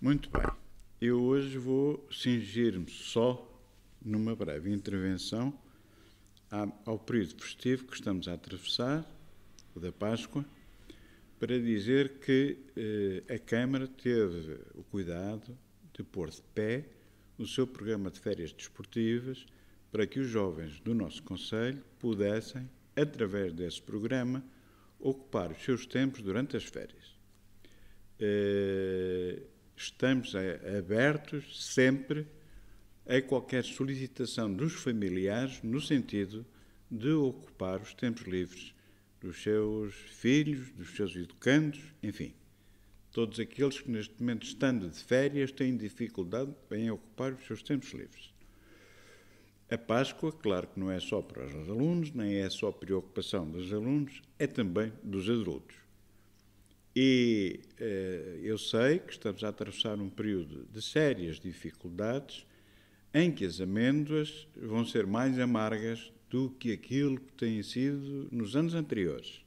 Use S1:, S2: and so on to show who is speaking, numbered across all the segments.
S1: Muito bem. Eu hoje vou cingir-me só, numa breve intervenção, ao período festivo que estamos a atravessar, o da Páscoa, para dizer que eh, a Câmara teve o cuidado de pôr de pé o seu programa de férias desportivas para que os jovens do nosso Conselho pudessem, através desse programa, ocupar os seus tempos durante as férias. Eh, estamos abertos sempre a qualquer solicitação dos familiares no sentido de ocupar os tempos livres dos seus filhos, dos seus educandos, enfim, todos aqueles que neste momento, estando de férias, têm dificuldade em ocupar os seus tempos livres. A Páscoa, claro que não é só para os alunos, nem é só preocupação dos alunos, é também dos adultos. E eh, eu sei que estamos a atravessar um período de sérias dificuldades em que as amêndoas vão ser mais amargas do que aquilo que têm sido nos anos anteriores.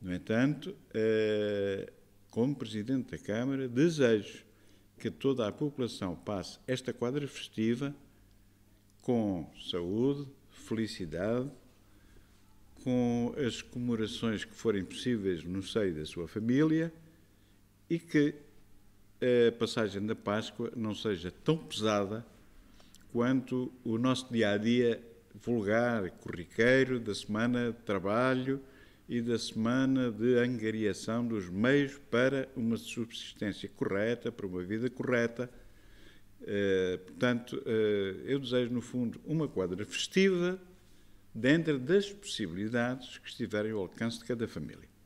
S1: No entanto, eh, como Presidente da Câmara, desejo que toda a população passe esta quadra festiva com saúde, felicidade, com as comemorações que forem possíveis no seio da sua família e que a passagem da Páscoa não seja tão pesada quanto o nosso dia a dia vulgar, corriqueiro, da semana de trabalho e da semana de angariação dos meios para uma subsistência correta, para uma vida correta. Eh, portanto, eh, eu desejo, no fundo, uma quadra festiva dentro das possibilidades que estiverem ao alcance de cada família.